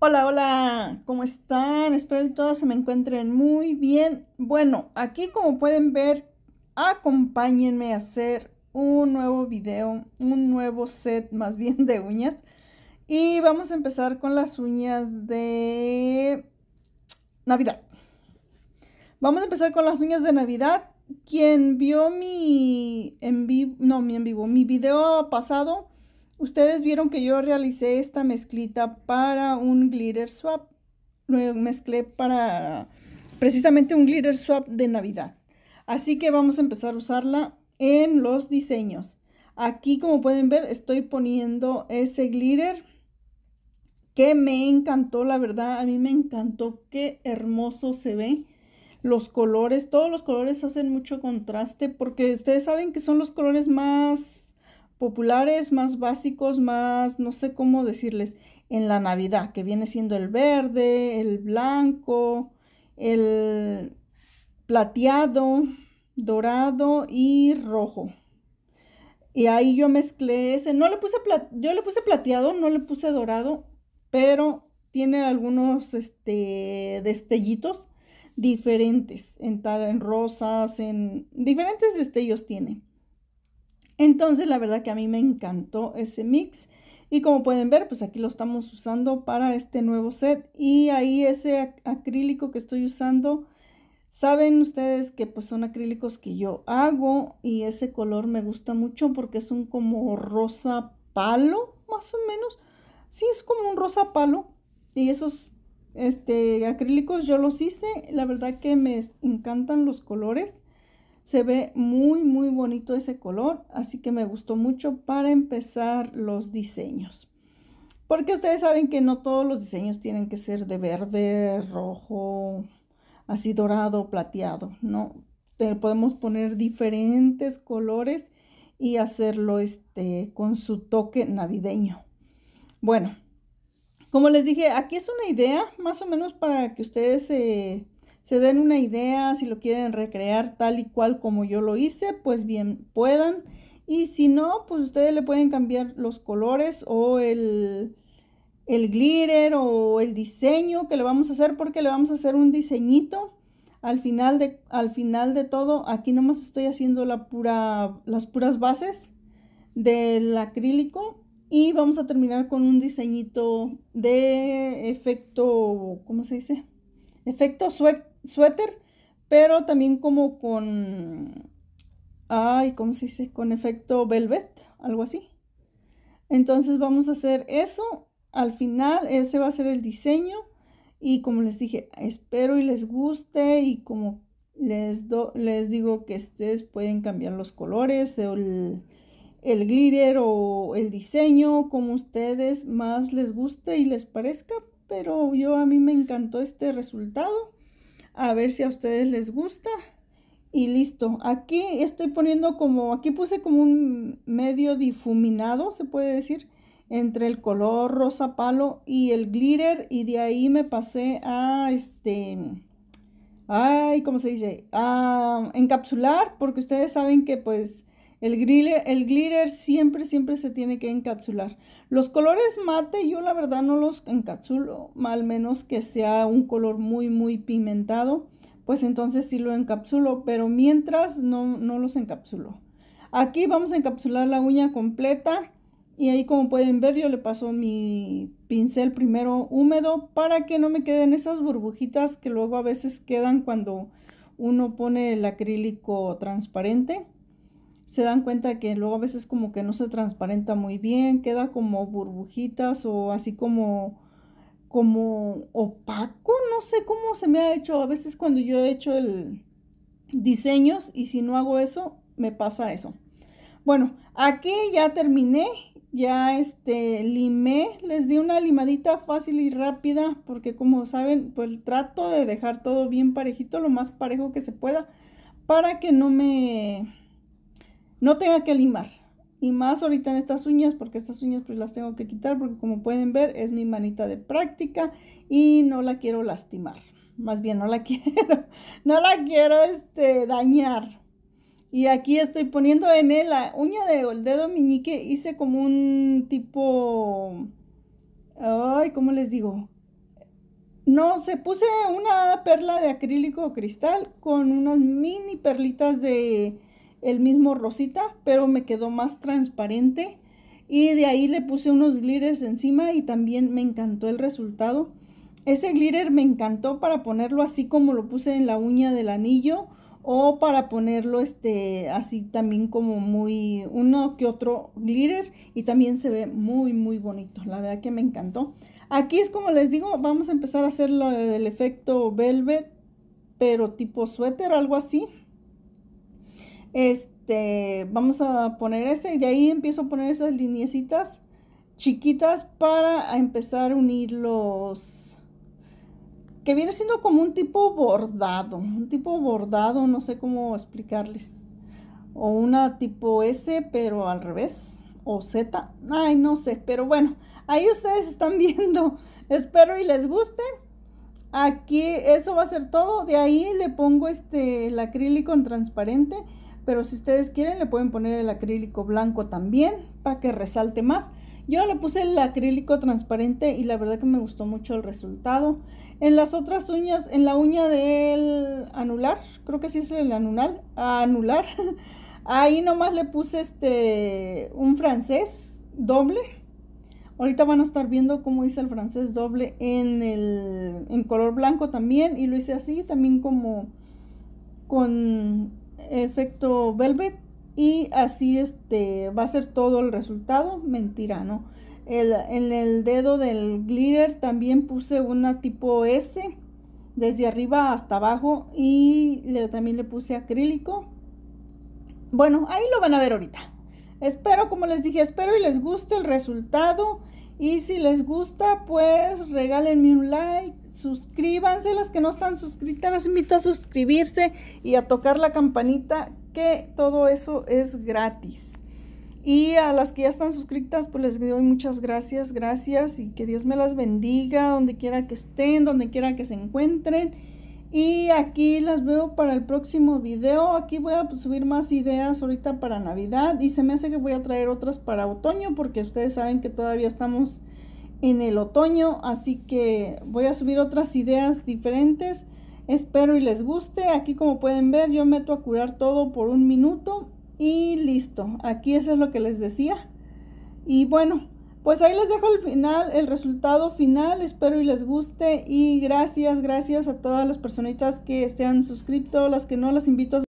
Hola, hola, ¿cómo están? Espero que todos se me encuentren muy bien. Bueno, aquí como pueden ver, acompáñenme a hacer un nuevo video, un nuevo set más bien de uñas. Y vamos a empezar con las uñas de Navidad. Vamos a empezar con las uñas de Navidad. Quien vio mi en vivo, no, mi en vivo, mi video pasado, Ustedes vieron que yo realicé esta mezclita para un glitter swap. Lo mezclé para precisamente un glitter swap de Navidad. Así que vamos a empezar a usarla en los diseños. Aquí como pueden ver estoy poniendo ese glitter que me encantó, la verdad, a mí me encantó, qué hermoso se ve. Los colores, todos los colores hacen mucho contraste porque ustedes saben que son los colores más populares, más básicos, más, no sé cómo decirles, en la Navidad, que viene siendo el verde, el blanco, el plateado, dorado y rojo. Y ahí yo mezclé ese, no le puse, yo le puse plateado, no le puse dorado, pero tiene algunos este, destellitos diferentes, en, en rosas, en diferentes destellos tiene. Entonces, la verdad que a mí me encantó ese mix. Y como pueden ver, pues aquí lo estamos usando para este nuevo set. Y ahí ese acrílico que estoy usando, saben ustedes que pues son acrílicos que yo hago. Y ese color me gusta mucho porque es un como rosa palo, más o menos. Sí, es como un rosa palo. Y esos este, acrílicos yo los hice. La verdad que me encantan los colores. Se ve muy, muy bonito ese color, así que me gustó mucho para empezar los diseños. Porque ustedes saben que no todos los diseños tienen que ser de verde, rojo, así dorado, plateado, ¿no? podemos poner diferentes colores y hacerlo este, con su toque navideño. Bueno, como les dije, aquí es una idea más o menos para que ustedes se se den una idea, si lo quieren recrear tal y cual como yo lo hice, pues bien puedan. Y si no, pues ustedes le pueden cambiar los colores o el, el glitter o el diseño que le vamos a hacer porque le vamos a hacer un diseñito al final de, al final de todo. Aquí nomás estoy haciendo la pura, las puras bases del acrílico y vamos a terminar con un diseñito de efecto, ¿cómo se dice? Efecto suecto suéter, pero también como con, ay, como se dice? Con efecto velvet, algo así. Entonces vamos a hacer eso. Al final ese va a ser el diseño. Y como les dije, espero y les guste y como les, do, les digo que ustedes pueden cambiar los colores, el, el glitter o el diseño, como ustedes más les guste y les parezca. Pero yo a mí me encantó este resultado a ver si a ustedes les gusta y listo aquí estoy poniendo como aquí puse como un medio difuminado se puede decir entre el color rosa palo y el glitter y de ahí me pasé a este ay cómo se dice a encapsular porque ustedes saben que pues el glitter, siempre, siempre se tiene que encapsular. Los colores mate yo la verdad no los encapsulo, al menos que sea un color muy, muy pimentado, pues entonces sí lo encapsulo, pero mientras no, no los encapsulo. Aquí vamos a encapsular la uña completa y ahí como pueden ver yo le paso mi pincel primero húmedo para que no me queden esas burbujitas que luego a veces quedan cuando uno pone el acrílico transparente se dan cuenta que luego a veces como que no se transparenta muy bien, queda como burbujitas o así como como opaco, no sé cómo se me ha hecho a veces cuando yo he hecho el diseños y si no hago eso, me pasa eso. Bueno, aquí ya terminé, ya este limé, les di una limadita fácil y rápida porque como saben, pues trato de dejar todo bien parejito, lo más parejo que se pueda para que no me no tenga que limar. Y más ahorita en estas uñas, porque estas uñas pues las tengo que quitar, porque como pueden ver es mi manita de práctica y no la quiero lastimar. Más bien, no la quiero, no la quiero este, dañar. Y aquí estoy poniendo en él la uña del de, dedo miñique, hice como un tipo, ay, ¿cómo les digo? No, se puse una perla de acrílico o cristal con unas mini perlitas de, el mismo rosita, pero me quedó más transparente. Y de ahí le puse unos glitters encima y también me encantó el resultado. Ese glitter me encantó para ponerlo así como lo puse en la uña del anillo o para ponerlo este así también como muy uno que otro glitter y también se ve muy muy bonito. La verdad que me encantó. Aquí es como les digo, vamos a empezar a hacer el efecto velvet pero tipo suéter, algo así. Este, vamos a poner ese y de ahí empiezo a poner esas lineecitas chiquitas para empezar a unir los que viene siendo como un tipo bordado, un tipo bordado, no sé cómo explicarles. O una tipo S, pero al revés, o Z, ay, no sé, pero bueno, ahí ustedes están viendo. Espero y les guste. Aquí eso va a ser todo. De ahí le pongo este el acrílico en transparente pero si ustedes quieren le pueden poner el acrílico blanco también para que resalte más. Yo le puse el acrílico transparente y la verdad que me gustó mucho el resultado. En las otras uñas, en la uña del anular, creo que sí es el anular, anular. ahí nomás le puse este un francés doble. Ahorita van a estar viendo cómo hice el francés doble en, el, en color blanco también. Y lo hice así, también como con efecto velvet y así este va a ser todo el resultado mentira no el, en el dedo del glitter también puse una tipo S desde arriba hasta abajo y también le puse acrílico bueno ahí lo van a ver ahorita espero como les dije espero y les guste el resultado y si les gusta, pues regálenme un like, suscríbanse las que no están suscritas, las invito a suscribirse y a tocar la campanita, que todo eso es gratis. Y a las que ya están suscritas, pues les doy muchas gracias, gracias y que Dios me las bendiga donde quiera que estén, donde quiera que se encuentren. Y aquí las veo para el próximo video. Aquí voy a subir más ideas ahorita para Navidad. Y se me hace que voy a traer otras para otoño porque ustedes saben que todavía estamos en el otoño. Así que voy a subir otras ideas diferentes. Espero y les guste. Aquí como pueden ver yo meto a curar todo por un minuto y listo. Aquí eso es lo que les decía. Y bueno, pues ahí les dejo el final, el resultado final. Espero y les guste. Y gracias, gracias a todas las personitas que estén suscrito, las que no, las invito a